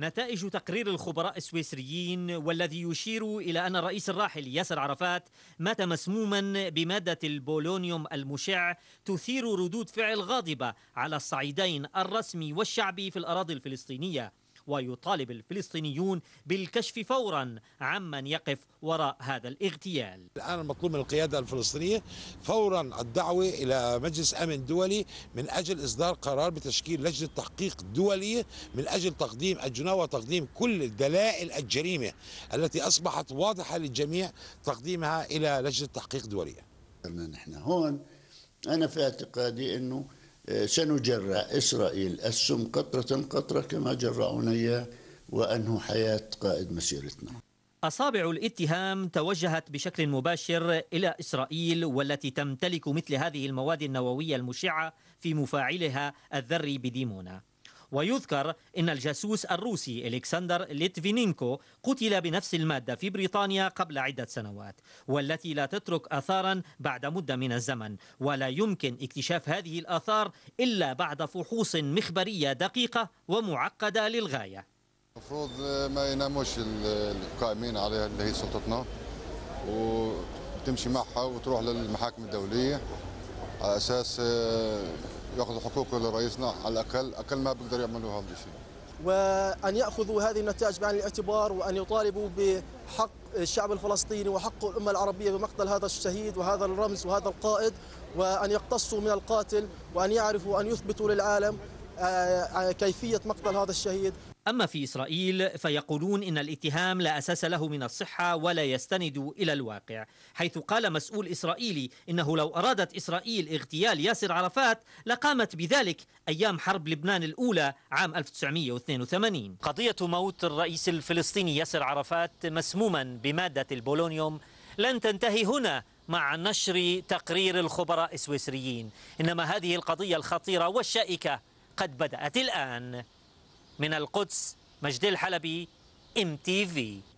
نتائج تقرير الخبراء السويسريين والذي يشير إلى أن الرئيس الراحل ياسر عرفات مات مسموما بمادة البولونيوم المشع تثير ردود فعل غاضبة على الصعيدين الرسمي والشعبي في الأراضي الفلسطينية ويطالب الفلسطينيون بالكشف فورا عمن يقف وراء هذا الاغتيال الآن المطلوب من القيادة الفلسطينية فورا الدعوة إلى مجلس أمن دولي من أجل إصدار قرار بتشكيل لجنة تحقيق دولية من أجل تقديم الجناة وتقديم كل دلائل الجريمة التي أصبحت واضحة للجميع تقديمها إلى لجنة تحقيق دولية نحن هون أنا في اعتقادي أنه سنجرع إسرائيل السم قطرة قطرة كما جرعونا إياه وأنه حياة قائد مسيرتنا أصابع الاتهام توجهت بشكل مباشر إلى إسرائيل والتي تمتلك مثل هذه المواد النووية المشعة في مفاعلها الذري بديمونة ويذكر أن الجاسوس الروسي إلكسندر ليتفينينكو قتل بنفس المادة في بريطانيا قبل عدة سنوات والتي لا تترك أثارا بعد مدة من الزمن ولا يمكن اكتشاف هذه الآثار إلا بعد فحوص مخبرية دقيقة ومعقدة للغاية المفروض ما يناموش القائمين عليها اللي هي سلطتنا وتمشي معها وتروح للمحاكم الدولية على أساس ياخذوا حقوقه لرئيسنا على الاقل اقل ما بيقدر يعملوا هذا الشيء وان ياخذوا هذه النتائج بعين الاعتبار وان يطالبوا بحق الشعب الفلسطيني وحق الامه العربيه بمقتل هذا الشهيد وهذا الرمز وهذا القائد وان يقتصوا من القاتل وان يعرفوا ان يثبتوا للعالم آه، آه، كيفية مقتل هذا الشهيد أما في إسرائيل فيقولون إن الاتهام لا أساس له من الصحة ولا يستند إلى الواقع حيث قال مسؤول إسرائيلي إنه لو أرادت إسرائيل اغتيال ياسر عرفات لقامت بذلك أيام حرب لبنان الأولى عام 1982 قضية موت الرئيس الفلسطيني ياسر عرفات مسموما بمادة البولونيوم لن تنتهي هنا مع نشر تقرير الخبراء السويسريين إنما هذه القضية الخطيرة والشائكة قد بدأت الآن من القدس مجد الحلبي ام تي في